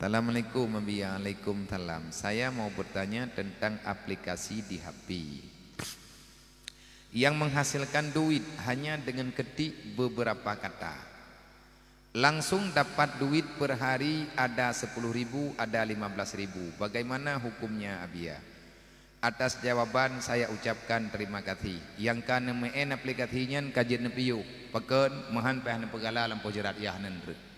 Assalamualaikum Salam. Saya mau bertanya tentang aplikasi di HP Yang menghasilkan duit hanya dengan ketik beberapa kata Langsung dapat duit per hari ada 10 ribu, ada 15 ribu Bagaimana hukumnya Abia? Atas jawaban saya ucapkan terima kasih Yang kan main aplikasinya kajian nepiyuk Pekan, mahan pehan pegala lampu jerat yahnan rup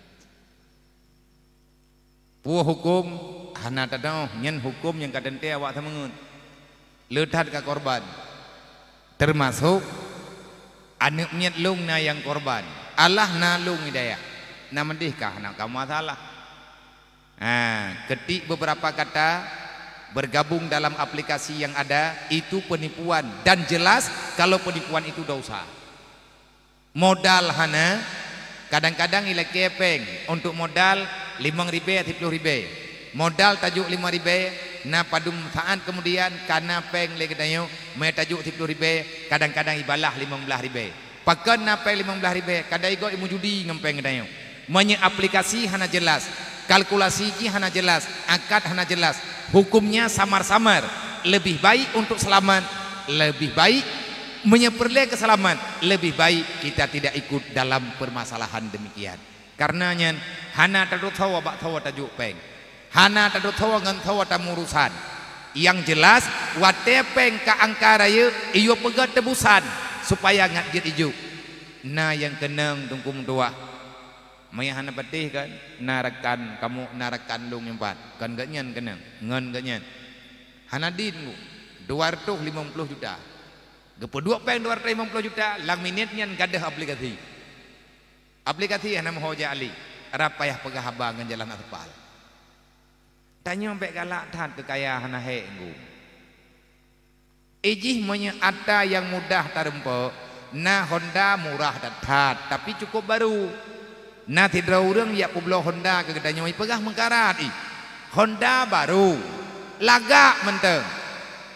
Puah hukum Hana ah, tahu. Yang hukum yang kadang tia awak mengut. Letak ke korban Termasuk Anak nyet lung na yang korban Allah na lung hidayah Na mendihkah na kamu salah ha, Ketik beberapa kata Bergabung dalam aplikasi yang ada Itu penipuan Dan jelas kalau penipuan itu dosa Modal hana Kadang-kadang ila kepeng Untuk modal limang ribe atau sepuluh ribe modal tajuk lima ribe na padum saat kemudian Karena peng lagi dayu me tajuk sepuluh ribe kadang-kadang ibalah lima belah ribe pakai na peng lima belah ribe kadai go imu judi ngempeng dayu menye aplikasi hana jelas kalkulasi ki hana jelas akad hana jelas hukumnya samar-samar lebih baik untuk selamat lebih baik menyeperle keselamatan lebih baik kita tidak ikut dalam permasalahan demikian Karena karenanya hana tadutawa bak tawa tajuk peng hana tadutawa ngan tawa tamurusan yang jelas wate peng ka angkara ye iyo pegat tebusan supaya ngat jit iju na yang keneng tungkum dua mai hana patih kan narakan kamu narakan dung empat kan gak nyen keneng ngan gak nyen hana din ku 250 juta gepo dua peng 250 juta lang minit nyen gadah aplikasi aplikasi yang nama Hoja Ali rapayah pegahaba dengan jalan atapal tanya sampai galak tahan kekayaan anak hek ngu ijih menyeata yang mudah tarumpa na Honda murah datat tapi cukup baru na tidra urang ya kubla Honda ke kedanya pegah mengkarat i Honda baru lagak menteng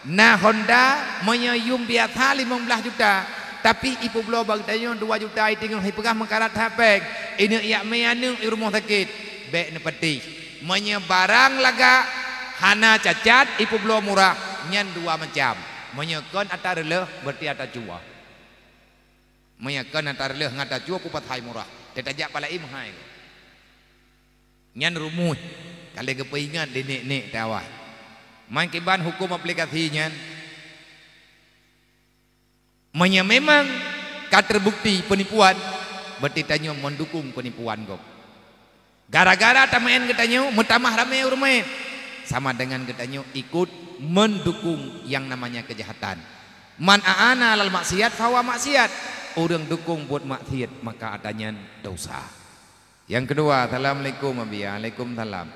na Honda menyeyum biasa 15 juta tapi ibu beliau bertanya dua juta itu dengan hipegah mengkarat hapeng ini ia meyanu rumah sakit baik ni peti menyebarang lagi hana cacat ibu beliau murah nyan dua macam menyekon atas releh berarti atas jua menyekon atas releh ngata jua kupat hai murah tetajak pala im hai nyan rumus kalau kepingan di nek-nek tawah main kiban hukum aplikasinya nyan Menya memang kat terbukti penipuan, berarti tanya mendukung penipuan kau. Gara-gara tak main kita nyu, mutamah ramai urmai. Sama dengan kita nyu ikut mendukung yang namanya kejahatan. Man aana lal maksiat fawa maksiat. Urang dukung buat maksiat maka adanya dosa. Yang kedua, assalamualaikum abi. Waalaikumsalam.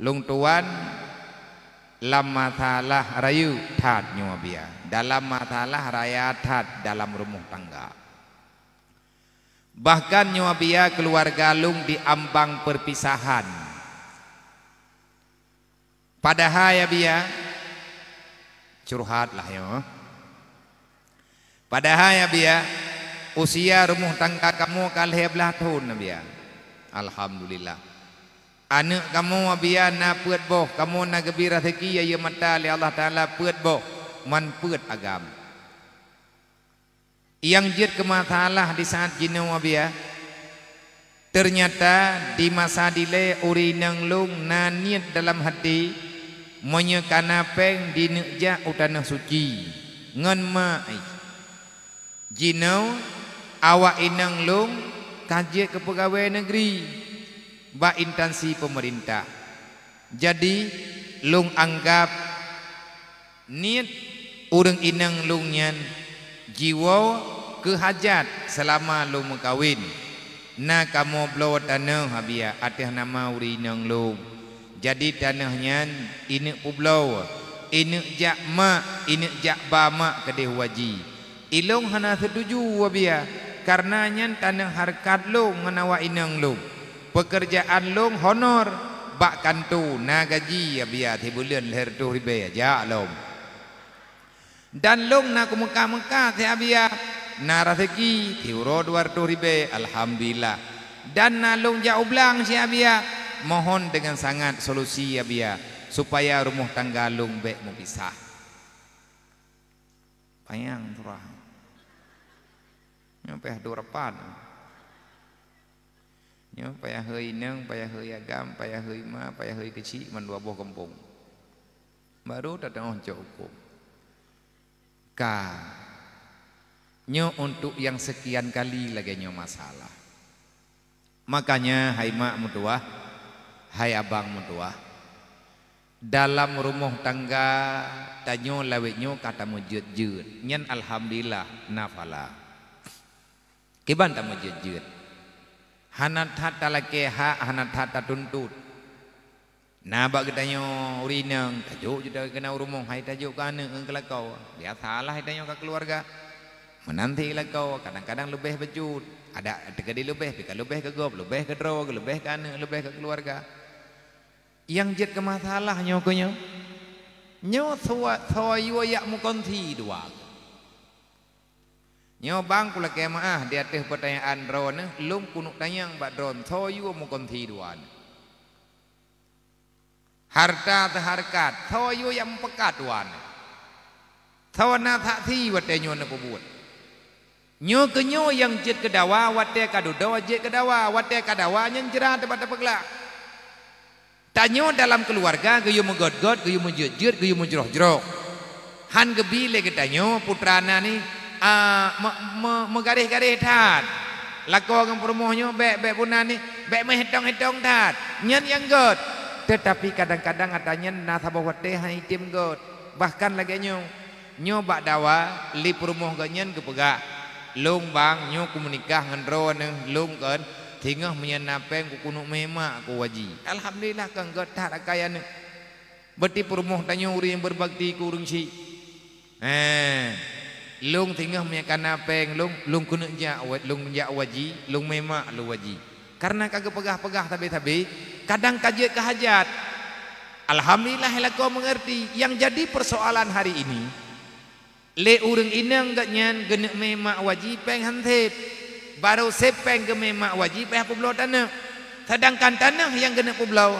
Lung tuan Lam matalah rayu tad nyobia. Dalam matalah raya tad dalam rumah tangga. Bahkan nyobia keluarga lung di ambang perpisahan. Padahal ya bia curhatlah yo. Ya. Padahal ya bia usia rumah tangga kamu kalah belah tahun ya bia. Alhamdulillah. Anak kamu abian na puat boh. Kamu na gembira teki ya, ya mata li Allah Ta'ala puat boh. Man puat agam. Yang jid kematalah di saat jinu abian. Ternyata di masa dile uri nang lung na niat dalam hati. Menye peng di nekja utanah suci. Ngan ma'i. Jinu awak inang lung kaje ke pegawai negeri ba intansi pemerintah jadi lung anggap niat urang inang lungnyan jiwa kehajat selama lung mengkawin na kamu blowat anang habia atih nama uri inang lung jadi tanahnya ini ublaw ini jak ma ini jak ba ma kedih waji ilung hana setuju wabia karenanya tanah harkat lung menawa inang lung pekerjaan long honor bak kantu na gaji ya biar ti bulan leher tu ribe ya, ja lom dan long na ku meka meka ti abia na rezeki ti urod war tu ribe alhamdulillah dan na long ja ublang si abia mohon dengan sangat solusi ya biar supaya rumah tangga long be mu pisah payang turah nyampe durapan Ya, payah hei neng, payah hei agam, payah hei ma, payah hei kecil, mendua buah kampung. Baru datang oh cukup. Ka. Nyo untuk yang sekian kali lagi nyo masalah. Makanya hai mak mendua, hai abang mendua. Dalam rumah tangga tanyo lawe nyo kata mujud jud. Nyen alhamdulillah nafala. Kiban tamu jud. Hanatha talake ha hanatha ta tuntut. Nah bak ketanyo urineng tajuk juta kena rumah hai tajuk ka ne eng kelakau. Dia salah hai tanyo keluarga. Menanti kelakau kadang-kadang lebih bejut. Ada tegak di lebih pika lebih ke gob, lebih ke drog, lebih ke ane, lebih ke keluarga. Yang jad ke masalah nyokonyo. Nyo thua thua yuwa yak mukonti duak. Nyobang kula kemaah di atas pertanyaan drone, lum kunuk tanyang bak drone, so yu mukon tiduan. Harta terharkat, so yu yang pekat duan. So na tak si wate nyu na kubut. Nyu ke nyu yang jit ke dawa, wate kadu dawa jit ke dawa, wate kadawa nyen jerah tepat tepeklah. Tanyo dalam keluarga, gayu mugot-got, gayu mujut-jut, gayu mujroh-jroh. jroh, Han gebile ke tanyo putra anak ni, uh, me, me, megarih-garih orang permohnya baik baik punan ni baik menghitung-hitung tat nyen yang god tetapi kadang-kadang ada nyen nasabah wate hai tim god bahkan lagi nyu nyu bak dawa li permoh ga nyen ke pega lung bang nyu ku menikah ngan ro ne lung kan tingah menyen napeng ku kunuk memak ku waji alhamdulillah kan god tat akaya ne beti permoh tanyo urang berbakti ku urang eh Lung tinggal menyekan apa yang lung lung kuno jawat lung jawat wajib, lung memak lu waji. Karena kagak pegah pegah tapi tapi kadang kaje kehajat. Alhamdulillah hela kau mengerti yang jadi persoalan hari ini. Le urung ini enggak nyan genek memak waji peng baru sepeng ke memak wajib peh pulau tanah. Sedangkan tanah yang genek pulau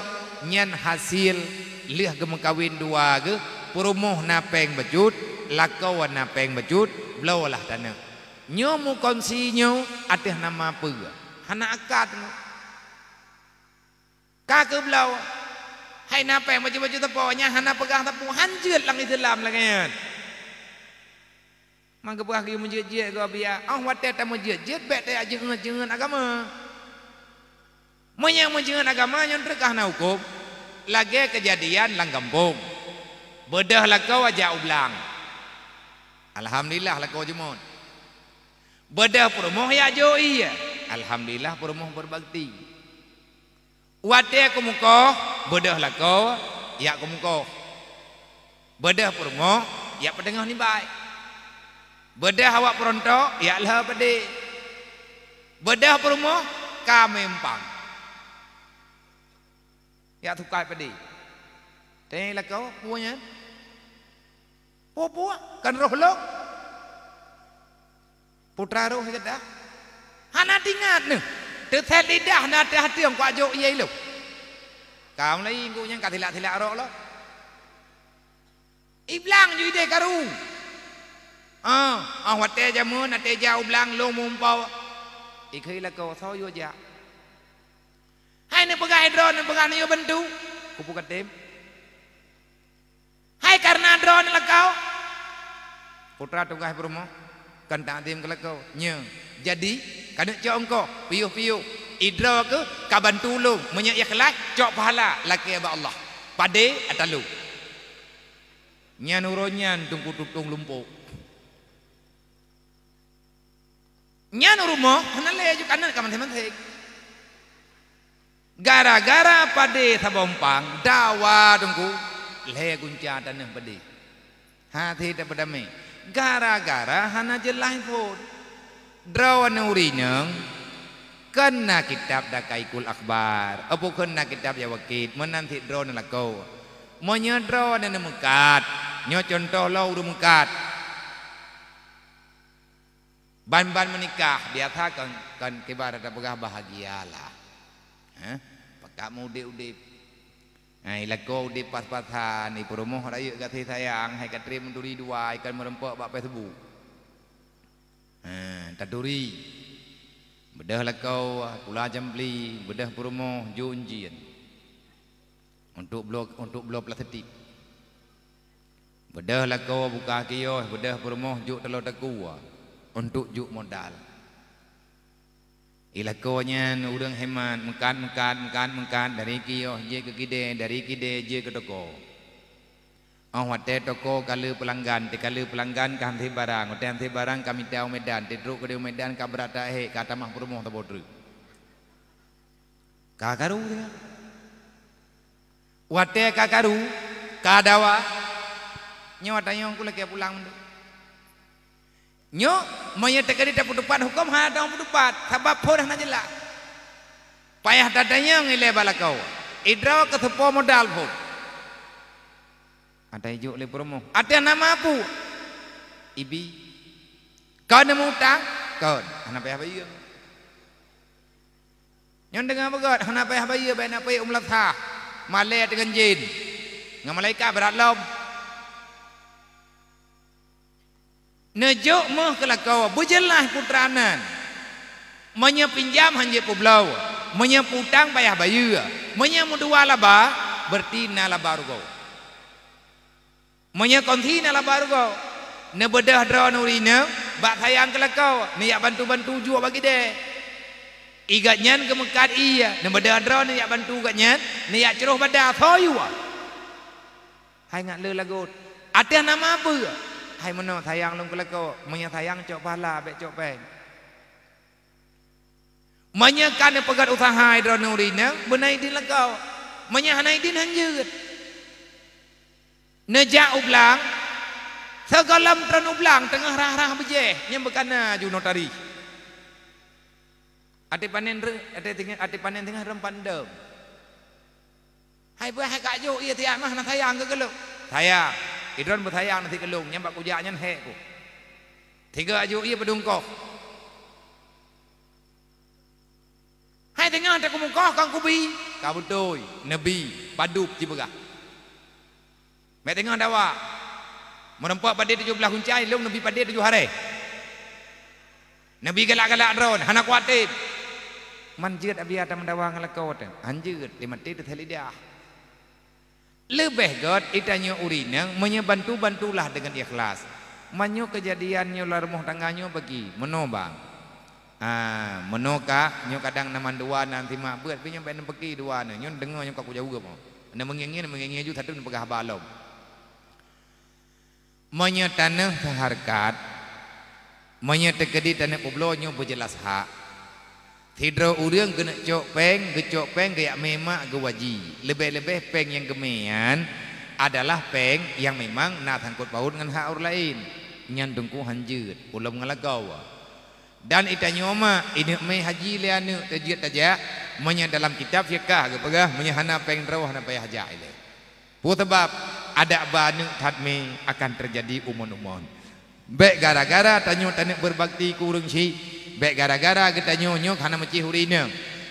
nyan hasil lih gemekawin dua ke perumoh napeng bejut lakau warna peng bejut blow lah tanah mu konsi nyom ada nama apa hana akat. mu kaku blow hai na peng bejut bejut tepohnya hana pegang tepu hancur lang islam lah kan mangga buah ki mujet jet ko bia oh wate ta mujet jet bet ta ajeng ngajengan agama Menya menjengen agama yang terkah na hukum Lagi kejadian lang gembung Bedah lah kau ajak ublang Alhamdulillah lah kau jemun. Bedah perumuh ya joi ya. Alhamdulillah perumuh berbakti. Wadah aku muka, bedah lah kau, ya aku muka. Bedah perumuh, ya pedengah ni baik. Bedah awak perontok, ya lah pedih. Bedah perumuh, kami empang. Ya tukar pedih. Tengah lah kau, Punya. Oh buah kan roh lo putra roh ke dah hana tingat ni tetel lidah na teh hati yang kuajo ye lo kam lai ngu nyang kat tilak tilak roh lo iblang ju ide karu ah ah wat teh jamu na teh ja ublang lo mumpau ikhi la ko so yo ja hai ne pegai drone pegai yo bendu kupu kadem hai karena drone la kau putra tugas berumah kan tak tim kelakau nya jadi kada cak engko piuh-piuh idra ke kaban bantulung menyek ikhlas cak pahala laki abah Allah pade atalu nya nuronyan tungku tutung lumpuk nya nurumah kana le ajuk kana ka mantem gara-gara pade sabompang dawa tungku le gunca tanah pade hati daripada mai gara-gara hana jelah pun drawan urinya kena kitab da kul akbar apa kena kitab ya wakit menanti drawan lah kau Monyo drawan yang mekat nyo contoh lah urum mekat ban-ban menikah dia tak kan kibar ada pegah lah, eh? pekak mudik-udik Hai la kau di pas-pasan ni perumah rayak kasih sayang hai katri menduri dua ikan merempak bak pesbu. Ha taduri. Bedah la kau kula jambli bedah perumah junjian. Untuk blok untuk blok plastik. Bedah la kau buka kios bedah perumah juk telo teku untuk juk modal. Ilakonya nurung hemat mekan mekan mekan mekan dari kio je ke kide dari kide je ke toko. Oh hotel toko kalau pelanggan, di kalu pelanggan kami barang, hotel kami barang kami tahu medan, di truk kedua medan kami berada he kata mah perlu mahu tabur. Kakaru dia. Hotel kakaru kadawa nyawa tanya aku lagi pulang. Mendek nyo moye tekeri ta putupat hukum ha ta putupat sebab porah na jela payah dadanya ngilai bala kau idrawa ke thepo modal pun. ada hijau le promo ada nama apu ibi kau nemu ta kau ana payah bayu nyon dengan bagot ana payah bayu ben apa umlat ha male dengan jin ngamalaika beralam Nejuk muh kelakau Bujelah putranan Menya pinjam hanjik kublau Menya putang payah bayu Menya mudua laba Bertina laba rugo Menya kontina laba rugo Ne bedah dra nurina Bak sayang kelakau Ne yak bantu-bantu juga bagi dia, Igat nyan ke mekat iya Ne bedah dra ne yak bantu kat nyan Ne yak ceruh badah Soyu Hai ngak le lagut nama apa Hai mana sayang lung kelako, menya sayang cok pala bek cok peng. Menya kan pegat usaha idro nurina, benai din lako. Menya hanai din hanjeut. Neja ublang. Segalam tren ublang tengah rah-rah beje, nya bekana ju notari. Ati panen re, ate tengah ate panen tengah rempan dem. Hai buah hai kak jo, iya tiak mah nak sayang ke kelok. Sayang idron bethayang nanti kelung nyambak ujak nyen hek ku tiga aju iya pedungkoh hai tengah antak kumungkoh kang kubi kabutoy nebi padup tiba mek tengah dawa menempat pada tujuh belah kuncai lung nebi pada tujuh hari Nabi galak-galak dron hana kuatin manjir abiyata mendawang lekot anjir lima tidur telidah lebih god itanya urinang menyebantu bantulah dengan ikhlas manyo kejadiannya lar rumah tangganyo bagi menobang ah menoka nyo kadang naman dua nanti mak buat pinyo ben pergi dua nyo nyo dengar nyo kaku jauh mo ne mengingin mengingin ju satu pegah balong menyo tanah seharkat menyo tekedi tanah poblo nyo bejelas hak Hidro urang gena cok peng, gecok peng gaya memak gewaji. Lebih-lebih peng yang gemean adalah peng yang memang na tangkut paut dengan hak orang lain. Nyandungku hanjut, ulam ngalagau. Dan itanya oma ini me haji leanu tajat aja Menyah dalam kitab fikah gapaga menya hana peng rawah na payah haja ile. Pu sebab ada banu tadmi akan terjadi umun-umun. Baik gara-gara tanyo tanek berbakti kurung si Baik gara-gara kita nyonyo karena mesti hurina.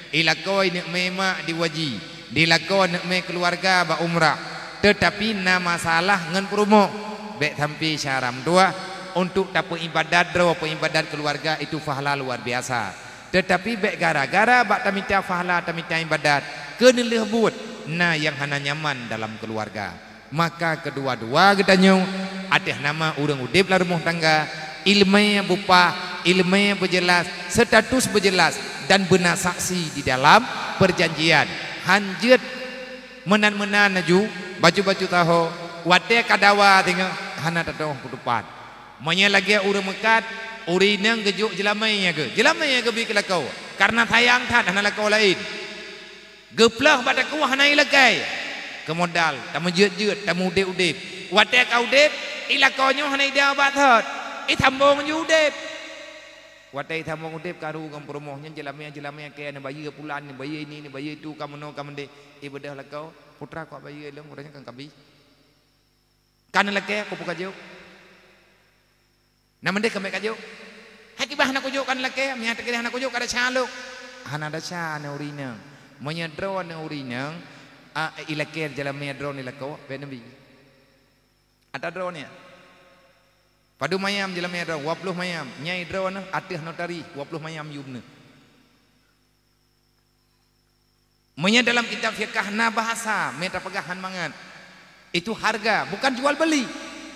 Ilakoi nak memak diwaji. Dilakoi nak me keluarga ba umrah. Tetapi na masalah ngan perumo. Baik sampai syaram dua untuk tapu ibadat dro apa ibadat keluarga itu fahala luar biasa. Tetapi baik gara-gara ba tamita fahala tamita ibadat kena lebut na yang hana nyaman dalam keluarga. Maka kedua-dua kita nyonyo ada nama urang udip lah rumah tangga ilmu bupah ilmunya berjelas, status berjelas dan benar saksi di dalam perjanjian. Hanjut menan-menan naju baju-baju taho. wate kadawa tengah hana tatoh ke depan. Menya lagi urang mekat urinang gejuk jelamai nya ke. Jelamai ke bi kelakau. Karena sayang tak hana lakau lain. Geplah pada ku hana ilakai. modal tamu jeut-jeut tamu udep-udep. Wate kau udep ilakonyo hana ide abat hot. Itambong yudep. Watai tha mong karu kam promoh nyen jelame jelame ke ane bayi ke pulan ni bayi ini ni bayi itu kam no kam de ibadah la kau putra ko bayi elo orang kan kabi kan la ke ko puka jeu na mende kam ka jeu haki bah na kan la ke mi hatake na ko jeu kada cha lo ana da cha na urina monya drone urina a ah, eh, ilake jelame drone la kau benabi ada drone ya Padu mayam jelah mayam draw, wapluh mayam. Nyai draw mana? Atih notari, wapluh mayam yubna. Menya dalam kitab fiqah na bahasa, meta pegahan mangan. Itu harga, bukan jual beli.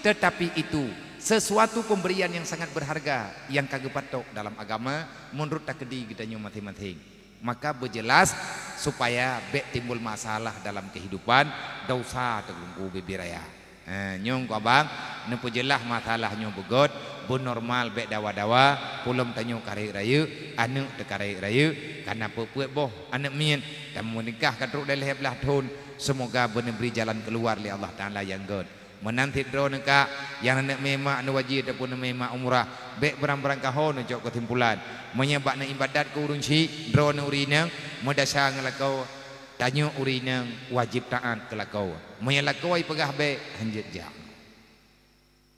Tetapi itu sesuatu pemberian yang sangat berharga yang kagepatok dalam agama menurut takdi kita nyumat mateng maka berjelas supaya be timbul masalah dalam kehidupan dosa tegungku bibiraya. Be Eh, nyung ku abang nepu jelah masalah nyung begot, bu normal be dawa dawa pulum tanyu karai rayu anu te karai rayu kana pepuet boh anu min tamu nikah ka truk dalih belah tun semoga bun beri jalan keluar li Allah taala yang god menanti dro neka yang anak mema, anu waji ataupun anu memak umrah be berang-berang kahon jok ketimpulan menyebak na ibadat ke urunci dro nurina medasa ngelakau tanya urina wajib taat ke Maya moya lakau ai pegah be hanjet jam.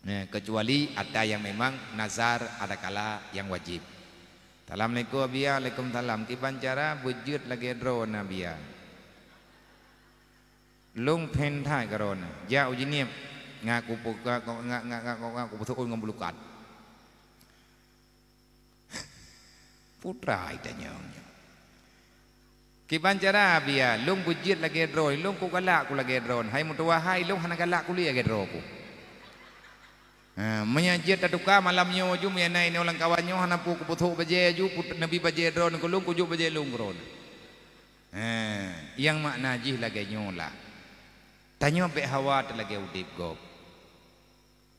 nah kecuali ada yang memang nazar ada kala yang wajib Assalamualaikum abia alaikum salam ti pancara bujut lagi drone nabia lung pen thai karon Ya ujini ngaku puka ngak ngak ngak ngak ku putuk ngam putra itanya Kiban cara biar lung bujit lagi drone, lung ku galak ku lagi drone. Hai mutua hai lung hana galak ku lagi drone ku. Ha, Menyajit tatuka malam nyo ju mian nai ni ulang kawan nyo hana puku putu baje ju put nabi baje drone ku lung ku ju baje lung drone. Ha, yang makna jih lagi nyo lah. Tanyo be hawa lagi udip gop.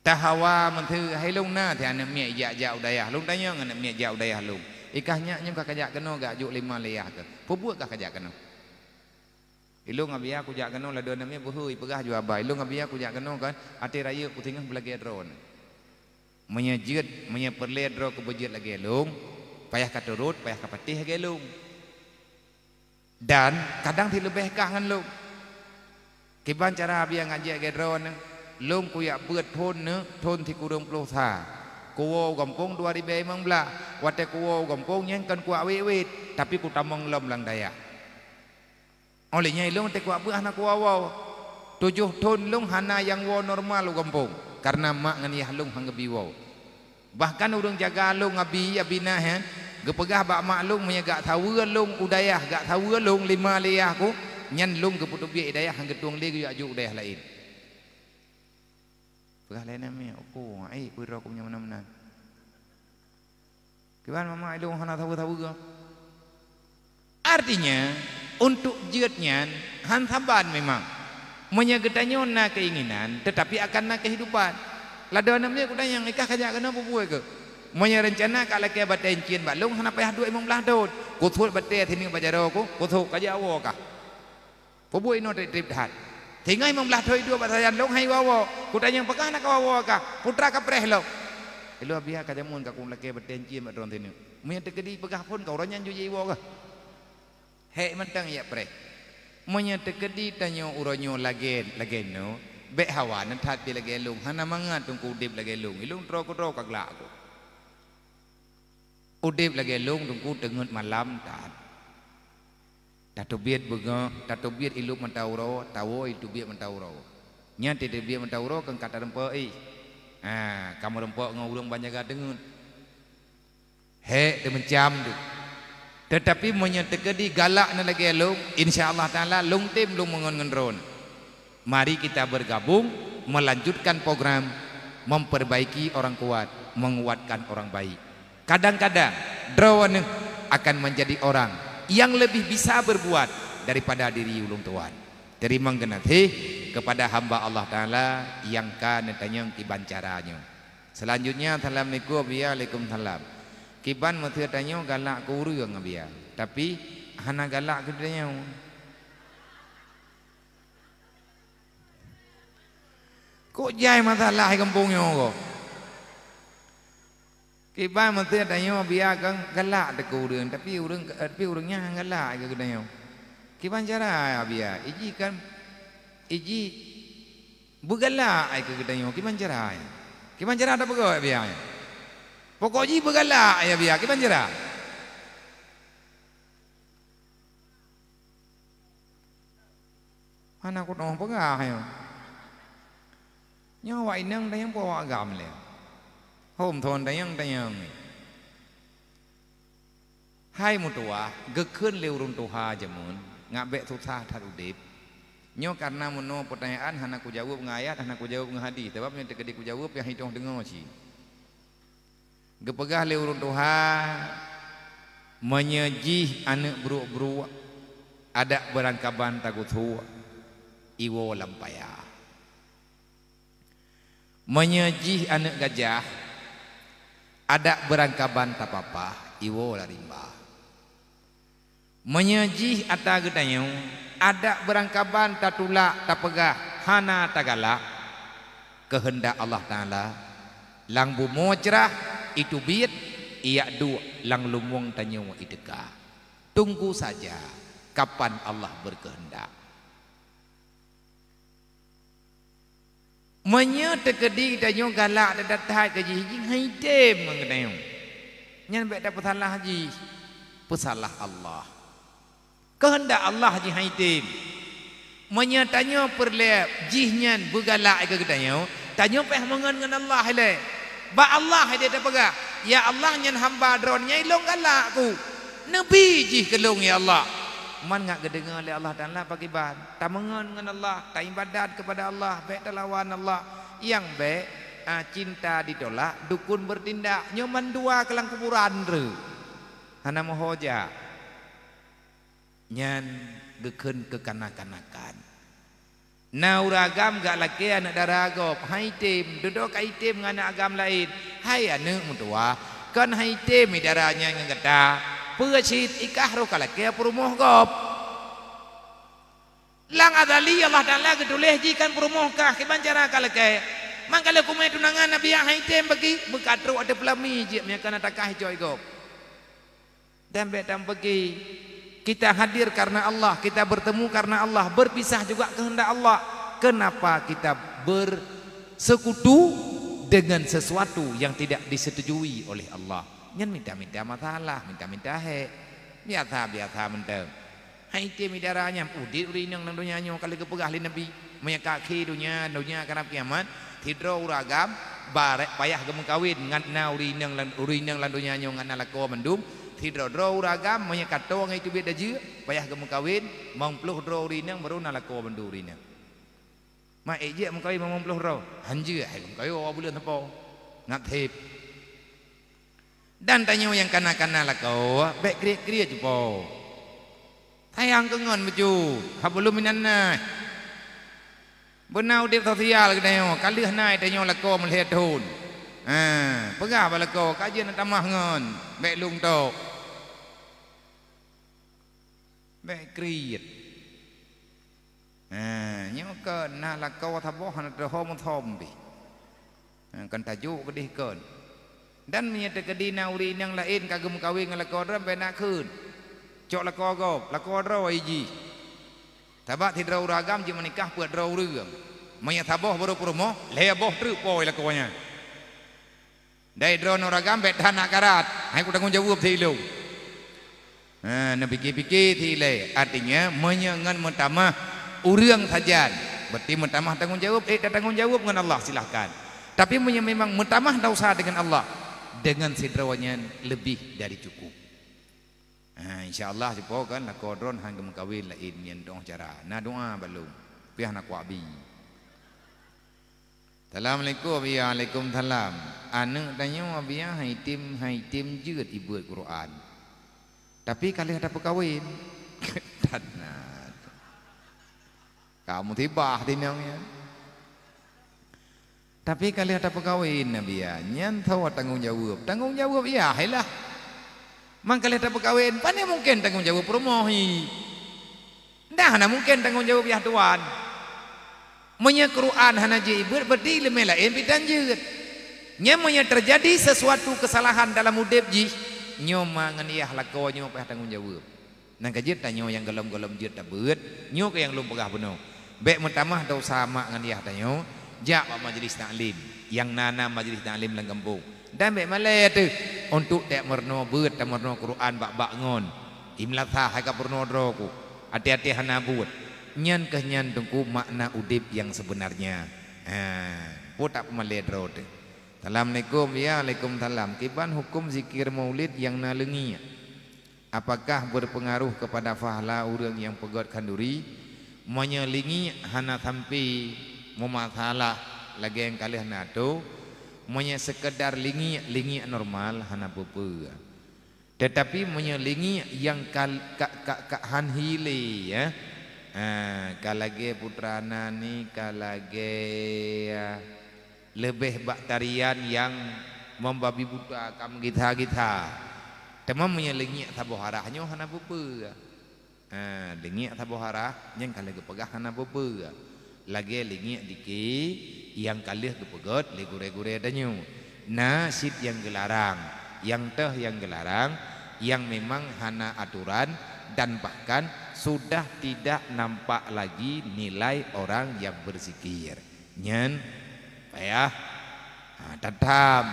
Tahawa mentu hai lung na tiana mian jak jak udayah lung tanyo ngan mian jak udayah lung ikahnya nyuka kerja kena gak juk lima liah ke pubuat kah kerja kena ilu ngabi aku jak kena lah dua namanya, buhu ipegah jua abai ilu ngabi aku jak kena kan ati raya ku tengah belagi drone menyejit menyeperle drone ku bejit lagi elung payah kat turut payah kat patih ke elung dan kadang ti lebih kah ngan lu kiban cara abi ngaji ke drone lu ku ya buat pun ne ton ti kurung puluh tha kuwo gompong dua ribu 2015 wate kuwo gompong nyen kan ku awit tapi ku tamong lom lang daya oleh nyai lom te ku abu ana ku awau tujuh ton lung hana yang wo normal gompong karena mak ngani halung hangebi wo bahkan urung jaga lu ngabi abina he gepegah ba mak lu munya gak tawe lu udayah gak tahu lu lima liah ku nyen lu geputu bi daya hang getung le juk ajuk daya lain Perhalai nama ni, aku, ai kira aku punya mana-mana. Kebal mama, aku hana tahu-tahu ke? Artinya, untuk jiatnya, han sabar memang. Menyegetanya na keinginan, tetapi akan na kehidupan. Lada anak dia, aku tanya, ika kajak kena apa buah ke? Menya rencana kalau kaya batai encian balung, hana payah dua imam lah daud. Kutuk batai, tinggal bajar aku, kutuk kajak awak kah? Apa buah trip-trip Tengah Imam Belah Doi dua pasal yang hai wawo Kutanya yang pekah nak wawo ka Putra ka perih lo Elu abiah kaya mun ka kum lakai bertenci Mak turun tini Mereka tegedi pekah pun kau ronyan juji iwo ka Hei mentang ya perih Mereka tegedi tanya uronyo lagen Lagen no Bek hawa nan tati lagi elung Hana mangan tung kudip lagi elung Ilung troko troko kaglak ku Kudip lagi elung tung kudengut malam tati tak biat bunga, tak biat ilup mentauro, tawo itu biat mentauro. Nya tidak biat mentauro, kang kata rempo i. Ah, eh. ha, kamu rempo ngurung banyak gadengun. He, tu mencam tu. Tetapi menyentuh di galak nak lagi insya Allah taala lung tim lung mengon Mari kita bergabung melanjutkan program memperbaiki orang kuat, menguatkan orang baik. Kadang-kadang drone akan menjadi orang yang lebih bisa berbuat daripada diri ulung tuan. Terima genati kepada hamba Allah Ta'ala yang kan tanya kiban caranya. Selanjutnya, Assalamualaikum Waalaikumsalam. Kiban mesti tanya galak ke uru yang biar. Tapi, hana galak ke tanya. Kok jai masalah kampungnya kau? Kita mesti ada yang biar kan gelak dekat orang Tapi orang tapi orangnya yang gelak ke kena yang Kita cara ya biar Iji kan Iji Bergelak ke kena yang Kita cara ya. Kita cara ada pegawai ya biar Pokoknya bergelak ya biar Kita cara Mana aku tahu pegawai Nyawa inang dah yang bawa agam lah hôm thôn đấy nhưng đấy nhưng hai một tuổi à gực khơi liều run tuổi hà chứ muốn ngã bẹ thu tha thật đẹp nhớ cả năm một nô bữa nay ăn hana cô giáo ngài ăn hana cô giáo ngài hadi thế bắp nên tất cả cô giáo yang hitung dengan ya ngoci gepegah liu run tuha menyeji anak bru bru ada berangkaban takut tua iwo lampaya Menyejih anak gajah ada berangkaban tak apa iwo larimba menyaji ata gedanyo ada berangkaban tak tulak tak pegah hana tagala kehendak Allah taala lang bumo cerah itu bit ia du lang lumung tanyo itu ka tunggu saja kapan Allah berkehendak Menya tekedi kita yung galak dan datai ke jihji Haidim mengenai yung Yang baik dapat salah haji Pesalah Allah Kehendak Allah haji haidim Menya tanya perlep jihnya bergalak ke kita yung Tanya peh mengen Allah le Ba Allah dia dapat Ya Allah yang hamba drone nyai long galak ku Nabi jih kelung ya Allah man ngak kedengar oleh Allah Taala bagi bahan tak mengen Allah tak ibadat kepada Allah baik lawan Allah yang baik ah, cinta ditolak dukun bertindak nyaman dua kelang kuburan re hana mohoja nyan geken kekanak-kanakan Na uragam gak lagi anak darago hai tim duduk kai tim dengan agam lain hai anak mutua kan hai tim idaranya yang kata peucit ikah ro ke perumoh gop lang adali Allah dan lagi duleh ji kan perumoh kah ke banjara kalau ke mangkala kumai tunangan nabi yang hai tem bagi bekatru ada pelami jik me kana takah joy gop dan be bagi kita hadir karena Allah kita bertemu karena Allah berpisah juga kehendak Allah kenapa kita bersekutu dengan sesuatu yang tidak disetujui oleh Allah nyen minta minta masalah, minta minta he, biasa biasa mentem. Hai ti minta raya, udi uh, udi nyong nang dunia nyong kali kepegah lina bi, menyakaki dunia dunia kerap kiamat, hidro uragam, barek payah gemuk kawin, ngan nauri nyong lan uri nyong nyong ngan nalako mendum, hidro uragam, menyakato ngai tu beda je, payah gemuk kawin, mengpluh dro baru nalako mendu uri nyong. Mak ejek eh, mengkawin mengpluh dro, eh, oh, bulan tempoh, ngat tape dan tanya yang kanak-kanak lah kau baik kira-kira je po sayang kengon baju habulu minan nai benau dia sosial ke tanya kalih nai tanya lah kau melihat tuun ha, Ah, pegah bala kau kaje nak tamah ngon, baik lung tok. Baik kriet. Ah, ha, nyo ke nak la kau thabo han de hom thom bi. Ah, ha, kan tajuk ke dih kon dan menye tekedi na uri nang lain kagum kawin ngan lako dram pe nak keun cok lako go lako dro iji tabak ti dro uragam ji menikah puat dro urang menye taboh baru promo leboh tru poi lako nya dai dro uragam pe tan nak karat hai ku tanggung jawab ti lu ha na piki-piki ti le artinya menye ngan mentama urang sajan berarti mentama tanggung jawab eh tanggung jawab ngan Allah silakan tapi menye memang mentama ndak usah dengan Allah dengan sidrawanya lebih dari cukup. Nah, insyaallah cepo kan nak kodron hang kawin la eh, in yang dong cara. Na doa ah, belum. Pihak nak wabi. Assalamualaikum ya alaikum salam. Anu tanya wabiya hai tim hai tim jeut ibu Al-Quran. Tapi kali ada pekawin. Kamu tiba di tinangnya. Tapi kalau ada pegawai Nabi ya, nyantau tanggung jawab. Tanggung jawab ya, hailah. Mang kalau ada pegawai, pandai mungkin tanggung jawab promohi. Dah, nah mungkin tanggung jawab ya tuan. Menya Quran hana je ibur berdi lemela en pitanjeut. Nyamanya terjadi sesuatu kesalahan dalam udep ji, nyoma ngan iah lako nyoma pah tanggung jawab. Nang kajet tanyo yang gelom-gelom jeut tabeut, nyok yang lumpegah beno. Bek mentamah dosa mak ngan iah tanyo. Jak ba majlis taklim yang nana majlis taklim lang kampung. Dan be malai tu untuk tak merno buat tak merno Quran ba ba ngon. Imlah sah ka perno dro ku. Hati-hati hana buat. Nyan ke nyan tungku makna udip yang sebenarnya. Ha, ku tak malai dro tu. Assalamualaikum ya Waalaikumsalam Kiban hukum zikir maulid yang nalengi Apakah berpengaruh kepada fahla orang yang pegat kanduri Menyelingi hana sampai memakalah lagi yang kali hana tu munya sekedar lingi lingi normal hana bupe tetapi munya lingi yang kal kak kak kak han hili ya ha kalage putra nani, kalage ya. lebih bakterian yang membabi buta kam kita kita temam munya lingi tabuharahnyo hana bupe ha lingi tabuharah yang kalage pegah hana bupe lagi lingit dikit yang kalih tu pegot le gure-gure danyu nasib yang gelarang yang teh yang gelarang yang memang hana aturan dan bahkan sudah tidak nampak lagi nilai orang yang berzikir nyen payah ha, tetam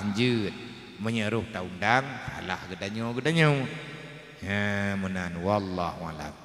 anjut menyeruh taundang halah gedanyo gedanyo ha ya, menan wallahu alam